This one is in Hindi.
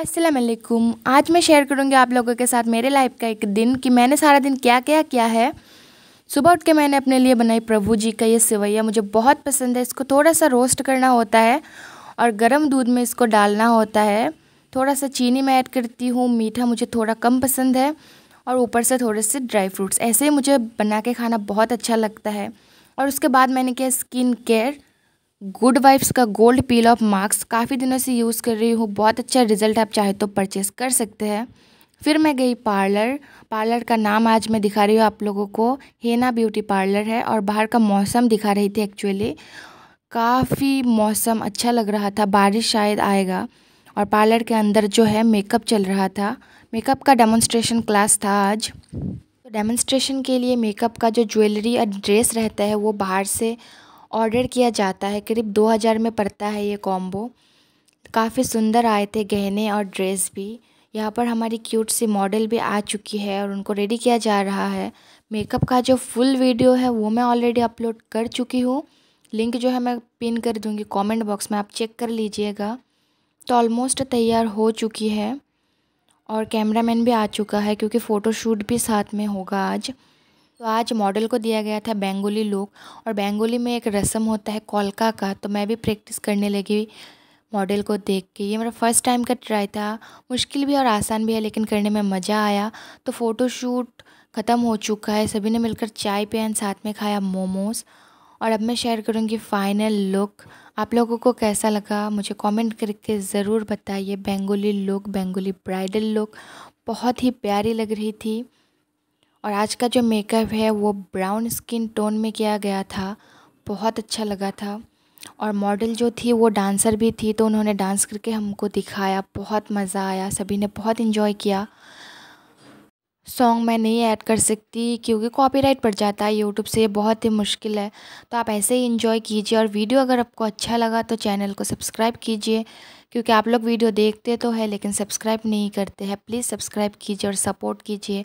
असलकुम आज मैं शेयर करूँगी आप लोगों के साथ मेरे लाइफ का एक दिन कि मैंने सारा दिन क्या क्या किया है सुबह उठ के मैंने अपने लिए बनाई प्रभु जी का ये सिवैया मुझे बहुत पसंद है इसको थोड़ा सा रोस्ट करना होता है और गर्म दूध में इसको डालना होता है थोड़ा सा चीनी मैं ऐड करती हूँ मीठा मुझे थोड़ा कम पसंद है और ऊपर से थोड़े से ड्राई फ्रूट्स ऐसे ही मुझे बना के खाना बहुत अच्छा लगता है और उसके बाद मैंने किया स्किन केयर गुड वाइफ्स का गोल्ड पील ऑफ मार्क्स काफ़ी दिनों से यूज़ कर रही हूँ बहुत अच्छा रिजल्ट आप चाहे तो परचेस कर सकते हैं फिर मैं गई पार्लर पार्लर का नाम आज मैं दिखा रही हूँ आप लोगों को हेना ब्यूटी पार्लर है और बाहर का मौसम दिखा रही थी एक्चुअली काफ़ी मौसम अच्छा लग रहा था बारिश शायद आएगा और पार्लर के अंदर जो है मेकअप चल रहा था मेकअप का डेमोन्स्ट्रेशन क्लास था आज तो डेमोन्स्ट्रेशन के लिए मेकअप का जो ज्वेलरी और ड्रेस रहता है वो बाहर से ऑर्डर किया जाता है करीब दो हज़ार में पड़ता है ये कॉम्बो काफ़ी सुंदर आए थे गहने और ड्रेस भी यहाँ पर हमारी क्यूट सी मॉडल भी आ चुकी है और उनको रेडी किया जा रहा है मेकअप का जो फुल वीडियो है वो मैं ऑलरेडी अपलोड कर चुकी हूँ लिंक जो है मैं पिन कर दूँगी कमेंट बॉक्स में आप चेक कर लीजिएगा तो ऑलमोस्ट तैयार हो चुकी है और कैमरामैन भी आ चुका है क्योंकि फ़ोटोशूट भी साथ में होगा आज तो आज मॉडल को दिया गया था बेंगोली लुक और बेंगोली में एक रस्म होता है कोलका का तो मैं भी प्रैक्टिस करने लगी मॉडल को देख के ये मेरा फर्स्ट टाइम का ट्राई था मुश्किल भी और आसान भी है लेकिन करने में मज़ा आया तो फ़ोटोशूट ख़त्म हो चुका है सभी ने मिलकर चाय पिया एंड साथ में खाया मोमोज़ और अब मैं शेयर करूँगी फाइनल लुक आप लोगों को कैसा लगा मुझे कमेंट करके ज़रूर बताइए Bengali look Bengali bridal look बहुत ही प्यारी लग रही थी और आज का जो मेकअप है वो ब्राउन स्किन टोन में किया गया था बहुत अच्छा लगा था और मॉडल जो थी वो डांसर भी थी तो उन्होंने डांस करके हमको दिखाया बहुत मज़ा आया सभी ने बहुत इन्जॉय किया सॉन्ग मैं नहीं ऐड कर सकती क्योंकि कॉपीराइट पड़ जाता है यूट्यूब से बहुत ही मुश्किल है तो आप ऐसे ही इन्जॉय कीजिए और वीडियो अगर आपको अच्छा लगा तो चैनल को सब्सक्राइब कीजिए क्योंकि आप लोग वीडियो देखते तो है लेकिन सब्सक्राइब नहीं करते हैं प्लीज़ सब्सक्राइब कीजिए और सपोर्ट कीजिए